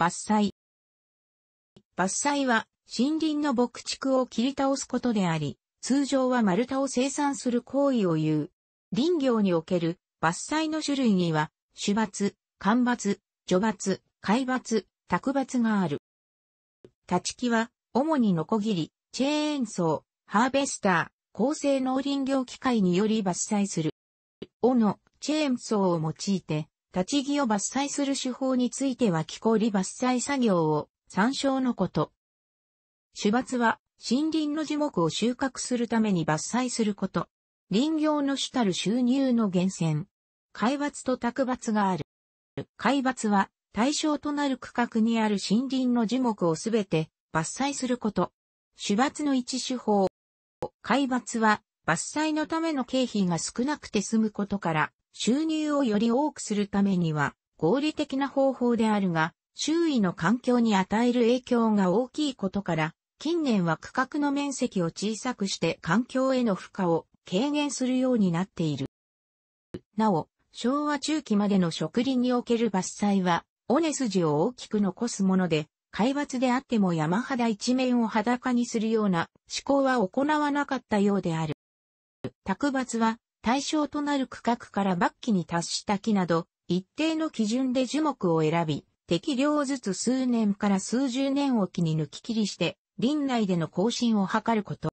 伐採。伐採は森林の牧畜を切り倒すことであり、通常は丸太を生産する行為を言う。林業における伐採の種類には、種伐、間伐、除伐、海伐、卓伐がある。立ち木は、主にノコギリ、チェーンソー、ハーベスター、高性能林業機械により伐採する。斧、チェーンソーを用いて、立ち木を伐採する手法については木こり伐採作業を参照のこと。種伐は森林の樹木を収穫するために伐採すること。林業の主たる収入の源泉。海伐と卓伐がある。海伐は対象となる区画にある森林の樹木をすべて伐採すること。種伐の一手法。海伐は伐採のための経費が少なくて済むことから、収入をより多くするためには合理的な方法であるが、周囲の環境に与える影響が大きいことから、近年は区画の面積を小さくして環境への負荷を軽減するようになっている。なお、昭和中期までの植林における伐採は、尾根筋を大きく残すもので、海抜であっても山肌一面を裸にするような思考は行わなかったようである。卓伐は対象となる区画から末期に達した木など、一定の基準で樹木を選び、適量ずつ数年から数十年をきに抜き切りして、林内での更新を図ること。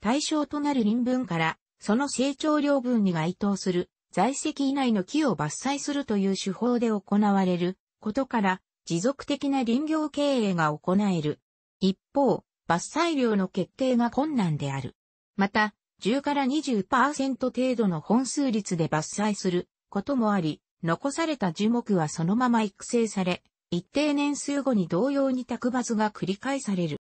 対象となる林分から、その成長量分に該当する在籍以内の木を伐採するという手法で行われることから、持続的な林業経営が行える。一方、伐採量の決定が困難である。また、10から20%程度の本数率で伐採することもあり、残された樹木はそのまま育成され、一定年数後に同様に卓伐が繰り返される。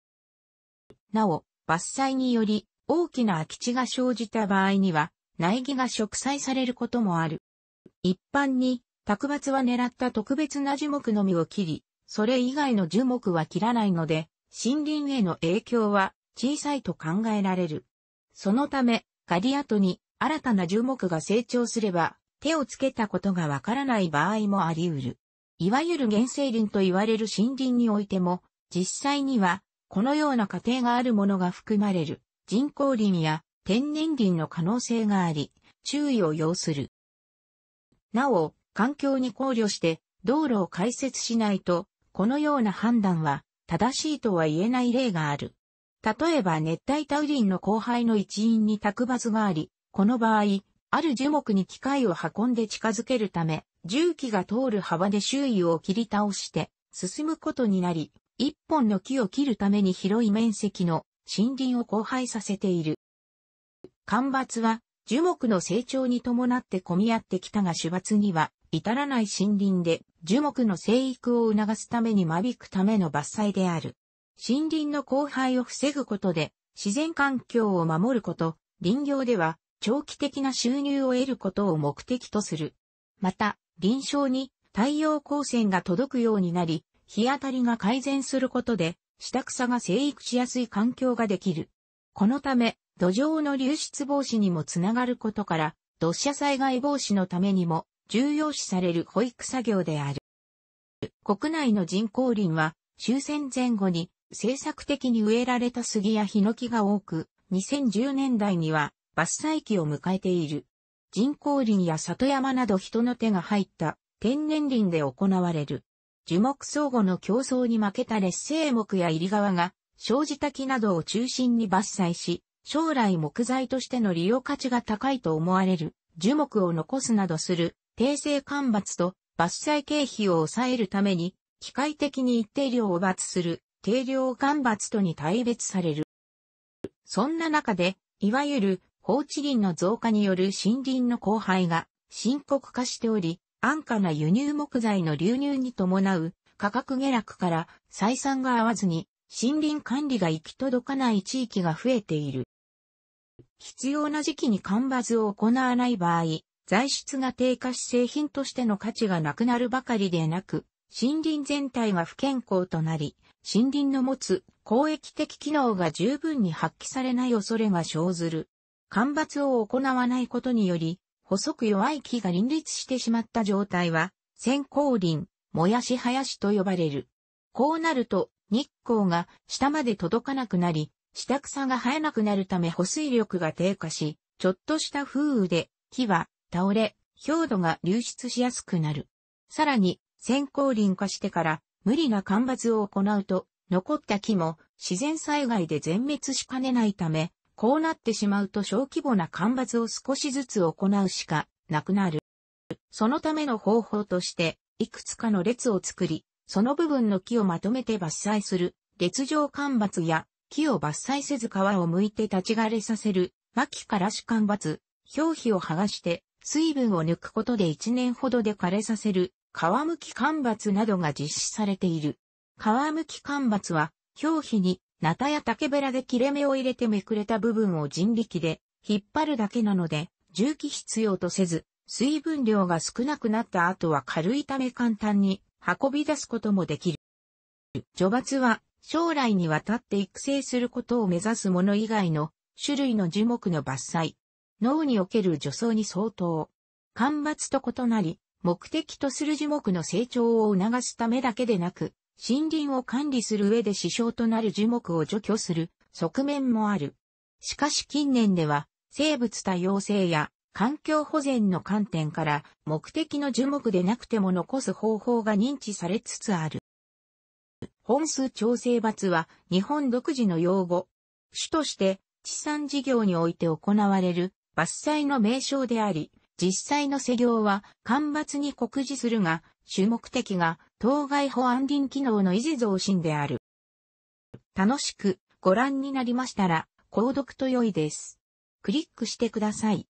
なお、伐採により大きな空き地が生じた場合には、苗木が植栽されることもある。一般に、卓伐は狙った特別な樹木のみを切り、それ以外の樹木は切らないので、森林への影響は小さいと考えられる。そのため、ガリアトに新たな樹木が成長すれば、手をつけたことがわからない場合もあり得る。いわゆる原生林と言われる森林においても、実際には、このような過程があるものが含まれる人工林や天然林の可能性があり、注意を要する。なお、環境に考慮して道路を開設しないと、このような判断は正しいとは言えない例がある。例えば熱帯タウリンの後輩の一員に卓伐があり、この場合、ある樹木に機械を運んで近づけるため、重機が通る幅で周囲を切り倒して進むことになり、一本の木を切るために広い面積の森林を荒廃させている。干ばつは樹木の成長に伴って混み合ってきたが主伐には至らない森林で樹木の生育を促すために間引くための伐採である。森林の荒廃を防ぐことで、自然環境を守ること、林業では、長期的な収入を得ることを目的とする。また、臨床に太陽光線が届くようになり、日当たりが改善することで、下草が生育しやすい環境ができる。このため、土壌の流出防止にもつながることから、土砂災害防止のためにも重要視される保育作業である。国内の人工林は終戦前後に政策的に植えられた杉やヒノキが多く、2010年代には伐採期を迎えている。人工林や里山など人の手が入った天然林で行われる。樹木相互の競争に負けた劣勢木や入り川が、生じ滝などを中心に伐採し、将来木材としての利用価値が高いと思われる樹木を残すなどする定性干ばつと伐採経費を抑えるために機械的に一定量を伐する定量干ばつとに大別される。そんな中で、いわゆる放置林の増加による森林の荒廃が深刻化しており、安価な輸入木材の流入に伴う価格下落から採算が合わずに森林管理が行き届かない地域が増えている。必要な時期に干ばつを行わない場合、材質が低下し製品としての価値がなくなるばかりでなく、森林全体が不健康となり、森林の持つ公益的機能が十分に発揮されない恐れが生ずる。干ばつを行わないことにより、細く弱い木が林立してしまった状態は、先行林、もやし林と呼ばれる。こうなると、日光が下まで届かなくなり、下草が生えなくなるため保水力が低下し、ちょっとした風雨で木は倒れ、氷土が流出しやすくなる。さらに、先行林化してから無理な干ばつを行うと、残った木も自然災害で全滅しかねないため、こうなってしまうと小規模な干ばつを少しずつ行うしかなくなる。そのための方法として、いくつかの列を作り、その部分の木をまとめて伐採する、列状干ばつや、木を伐採せず皮を剥いて立ち枯れさせる、巻きからし干ばつ、表皮を剥がして、水分を抜くことで1年ほどで枯れさせる、皮むき干ばつなどが実施されている。皮むき干ばつは、表皮に、ナタや竹べらで切れ目を入れてめくれた部分を人力で引っ張るだけなので、重機必要とせず、水分量が少なくなった後は軽いため簡単に運び出すこともできる。除伐は将来にわたって育成することを目指すもの以外の種類の樹木の伐採。脳における除草に相当。干ばつと異なり、目的とする樹木の成長を促すためだけでなく、森林を管理する上で支障となる樹木を除去する側面もある。しかし近年では、生物多様性や環境保全の観点から目的の樹木でなくても残す方法が認知されつつある。本数調整罰は日本独自の用語。主として地産事業において行われる伐採の名称であり、実際の施業は干ばつに酷似するが、主目的が当該保安林機能の維持増進である。楽しくご覧になりましたら、購読と良いです。クリックしてください。